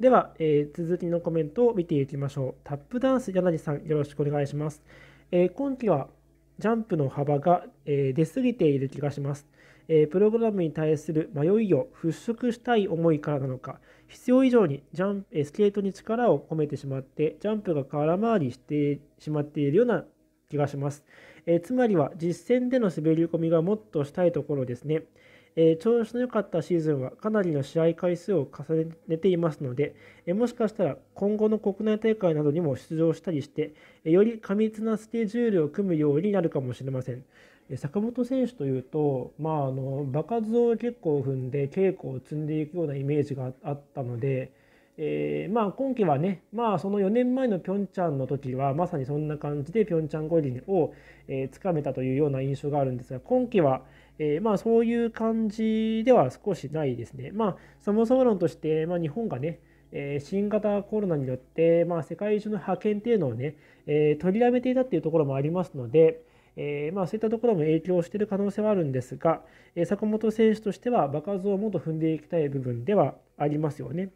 では、えー、続きのコメントを見ていきましょう。タップダンス、柳さん、よろしくお願いします。えー、今期はジャンプの幅が、えー、出すぎている気がします、えー。プログラムに対する迷いを払拭したい思いからなのか、必要以上にジャン、えー、スケートに力を込めてしまって、ジャンプが空回りしてしまっているような気がします。えー、つまりは実践での滑り込みがもっとしたいところですね。えー、調子の良かったシーズンはかなりの試合回数を重ねていますので、えー、もしかしたら今後の国内大会などにも出場したりして、えー、より過密なスケジュールを組むようになるかもしれません。坂本選手というと、まあ、あの場数を結構踏んで稽古を積んでいくようなイメージがあったので、えー、まあ、今季はね、まあ、その4年前のピョンチャンの時はまさにそんな感じでピョンチャン五輪をつか、えー、めたというような印象があるんですが今季は、えー、まあそういう感じでは少しないですね。まあそもそも論として、まあ、日本がね、えー、新型コロナによって、まあ、世界中の覇権っていうのをね、えー、取りやめていたっていうところもありますので、えまあ、そういったところも影響している可能性はあるんですが、え坂本選手としては場数をもっと踏んでいきたい部分ではありますよね。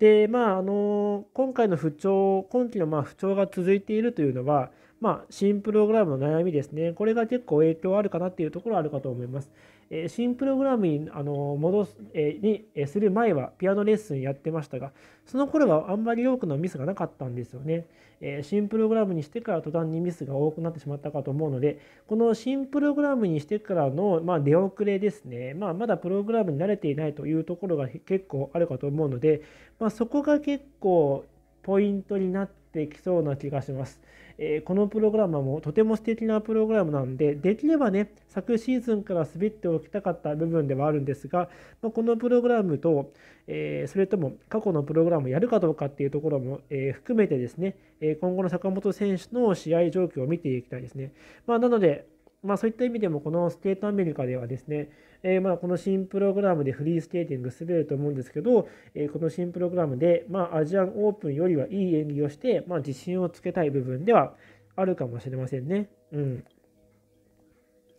でまああの今回の不調今期のま不調が続いているというのは、まあ、新プログラムの悩みですねこれが結構影響あるかなっていうところはあるかと思います。え新プログラムにあの戻す、えに、えする前はピアノレッスンやってましたが、その頃はあんまり多くのミスがなかったんですよね。え新プログラムにしてから途端にミスが多くなってしまったかと思うので、この新プログラムにしてからの、ま出遅れですね、まあ、まだプログラムに慣れていないというところが結構あるかと思うので、まあ、そこが結構ポイントになっってきそうな気がします。えー、このプログラムもとても素敵なプログラムなんで、できればね、昨シーズンから滑っておきたかった部分ではあるんですが、まあ、このプログラムと、えー、それとも過去のプログラムをやるかどうかっていうところも、えー、含めてですね、え今後の坂本選手の試合状況を見ていきたいですね。まあ、なので、まあ、そういった意味でもこのスケートアメリカではですね、えー、まあこの新プログラムでフリースケーティング滑ると思うんですけど、えー、この新プログラムでまあアジアンオープンよりはいい演技をして、まあ、自信をつけたい部分ではあるかもしれませんね。うん、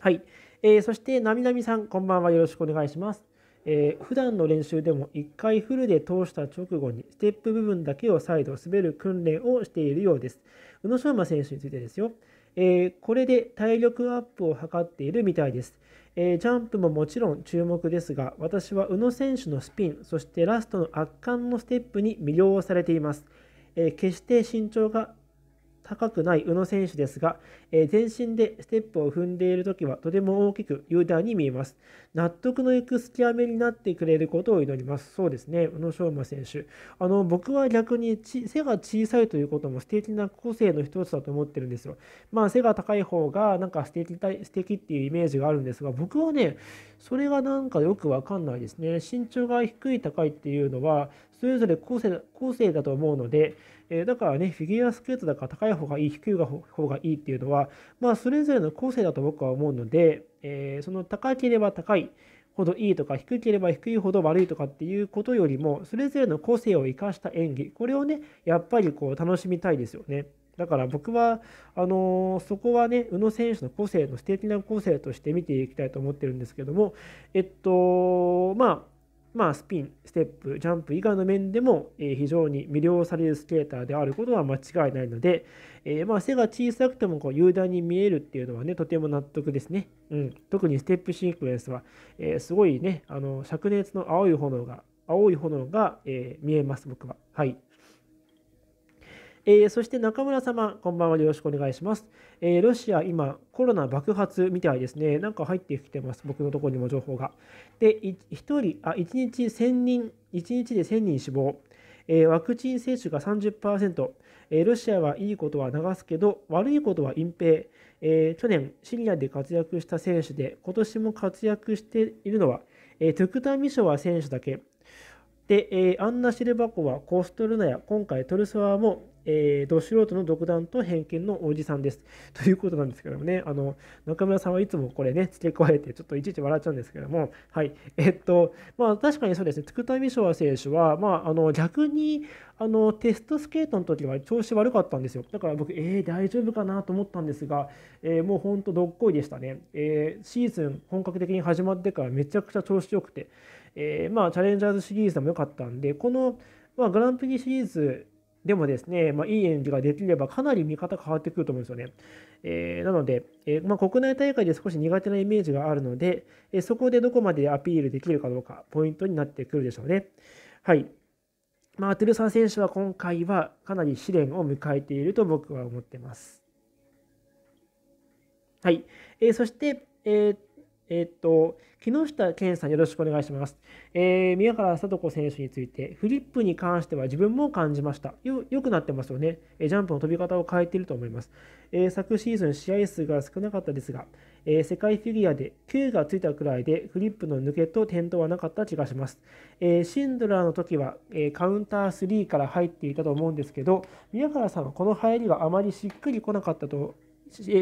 はい、えー、そしてなみなみさんこんばんはよろしくお願いします。えー、普段の練習でも1回フルで通した直後にステップ部分だけを再度滑る訓練をしているようです。宇野昌磨選手についてですよ。えー、これで体力アップを図っているみたいです。えー、ジャンプももちろん注目ですが、私は宇野選手のスピン、そしてラストの圧巻のステップに魅了されています。えー、決して身長が高くない宇野選手ですが、えー、全身でステップを踏んでいるときはとても大きく雄大に見えます。納得のいくスキャメになってくれることを祈ります。そうですね、宇野昌磨選手。あの僕は逆に背が小さいということも素敵な個性の一つだと思ってるんですよ。まあ背が高い方がなんか素敵素敵っていうイメージがあるんですが、僕はね、それがなんかよくわかんないですね。身長が低い高いっていうのは、それぞれ個性個性だと思うので、えだからね、フィギュアスケートだから高い方がいい、低い方がいいっていうのは、まあ、それぞれの個性だと僕は思うので、えー、その高ければ高いほどいいとか、低ければ低いほど悪いとかっていうことよりも、それぞれの個性を生かした演技、これをね、やっぱりこう楽しみたいですよね。だから僕は、あのー、そこはね、宇野選手の個性の素敵な個性として見ていきたいと思ってるんですけども、えっと、まあ、まあ、スピン、ステップ、ジャンプ以外の面でも、え非常に魅了されるスケーターであることは間違いないので、えー、まあ、背が小さくてもこう雄大に見えるっていうのはね、とても納得ですね。うん、特にステップシークエンスは、えー、すごいね、あの灼熱の青い炎が、青い炎が、えー、見えます、僕は。はい。えー、そして中村様、こんばんは。よろしくお願いします。えー、ロシア、今、コロナ爆発みたいですね。なんか入ってきてます。僕のところにも情報が。で、1人、あ、1日1000人、1日で1000人死亡。えー、ワクチン接種が30%。えロシアはいいことは流すけど、悪いことは隠蔽。え去年、シリアで活躍した選手で、今年も活躍しているのは、えトゥクタミショワ選手だけ。で、えアンナ・シルバコはコストルナや、今回トルソワもえー、ど素人の独断と偏見のおじさんです。ということなんですけどもね、あの、中村さんはいつもこれね、付け加えて、ちょっといちいち笑っちゃうんですけども、はい。えっと、まあ、確かにそうですね、筑谷美翔選手は、まあ、あの、逆に、あの、テストスケートの時は調子悪かったんですよ。だから僕、えー、大丈夫かなと思ったんですが、えー、もうほんとどっこいでしたね。えー、シーズン本格的に始まってからめちゃくちゃ調子良くて、えー、まあ、チャレンジャーズシリーズでも良かったんで、この、まあ、グランプリシリーズでもですね、まあ、いい演技ができればかなり見方変わってくると思うんですよね。えー、なので、えー、まあ、国内大会で少し苦手なイメージがあるので、えー、そこでどこまでアピールできるかどうか、ポイントになってくるでしょうね。はい。まあ、トゥルサ選手は今回はかなり試練を迎えていると僕は思ってます。はい。えそして、えっえー、っと、木下健さんよろしくお願いします。えー、宮原聡子選手について、フリップに関しては自分も感じました。よ、良くなってますよね。えジャンプの飛び方を変えていると思います。えー、昨シーズン試合数が少なかったですが、え世界フィギュアで9がついたくらいで、フリップの抜けと転倒はなかった気がします。えシンドラーの時は、えカウンター3から入っていたと思うんですけど、宮原さんはこの入りがあまりしっくりこなかったと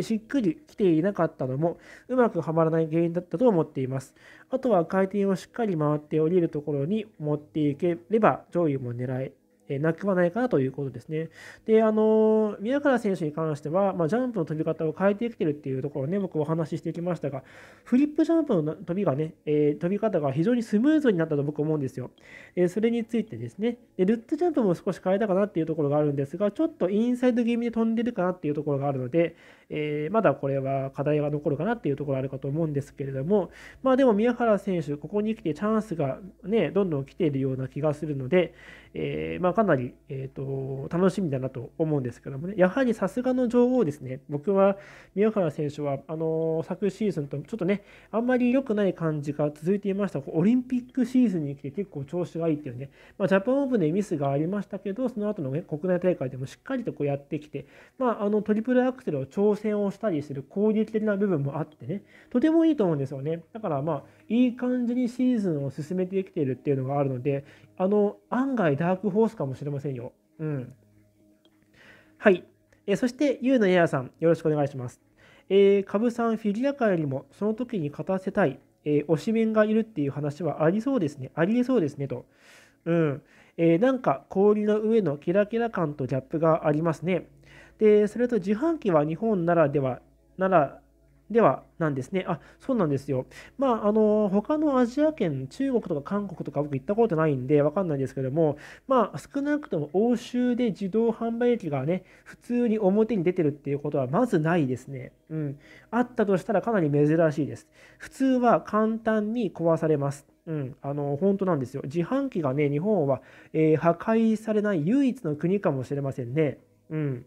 しっくりきていなかったのもうまくはまらない原因だったと思っています。あとは回転をしっかり回って降りるところに持っていければ上位も狙えなくはないかなということですね。で、あの、宮原選手に関しては、まあ、ジャンプの飛び方を変えてきてるっていうところをね、僕お話ししてきましたが、フリップジャンプの飛びがね、えー、飛び方が非常にスムーズになったと僕思うんですよ。えー、それについてですねで、ルッツジャンプも少し変えたかなっていうところがあるんですが、ちょっとインサイド気味で飛んでるかなっていうところがあるので、えー、まだこれは課題が残るかなっていうところあるかと思うんですけれども、まあでも宮原選手、ここに来てチャンスがね、どんどん来ているような気がするので、えー、まあかなり、えーと、楽しみだなと思うんですけどもね、やはりさすがの女王ですね、僕は宮原選手はあの昨シーズンとちょっとね、あんまり良くない感じが続いていました、オリンピックシーズンに来て結構調子がいいっていうね、まあ、ジャパンオープンでミスがありましたけど、その後の、ね、国内大会でもしっかりとこうやってきて、まあ、あのトリプルアクセルを挑戦をしたりする攻撃的な部分もあってね、とてもいいと思うんですよね。だからまあ、いい感じにシーズンを進めてきているっていうのがあるので、あの、案外ダークホースかもしれませんよ。うん。はい。えそして、ゆうのややさん、よろしくお願いします。えー、ぶさん、フィギュア界よりも、その時に勝たせたい、えー、推しメンがいるっていう話はありそうですね。ありえそうですね、と。うん。えー、なんか氷の上のキラキラ感とギャップがありますね。で、それと自販機は日本ならでは、ならではなんですね。あ、そうなんですよ。まあ、あの、他のアジア圏、中国とか韓国とか僕行ったことないんでわかんないんですけども、まあ、少なくとも欧州で自動販売機がね、普通に表に出てるっていうことはまずないですね。うん。あったとしたらかなり珍しいです。普通は簡単に壊されます。うん、あの本当なんですよ。自販機がね、日本は、えー、破壊されない唯一の国かもしれませんね。うん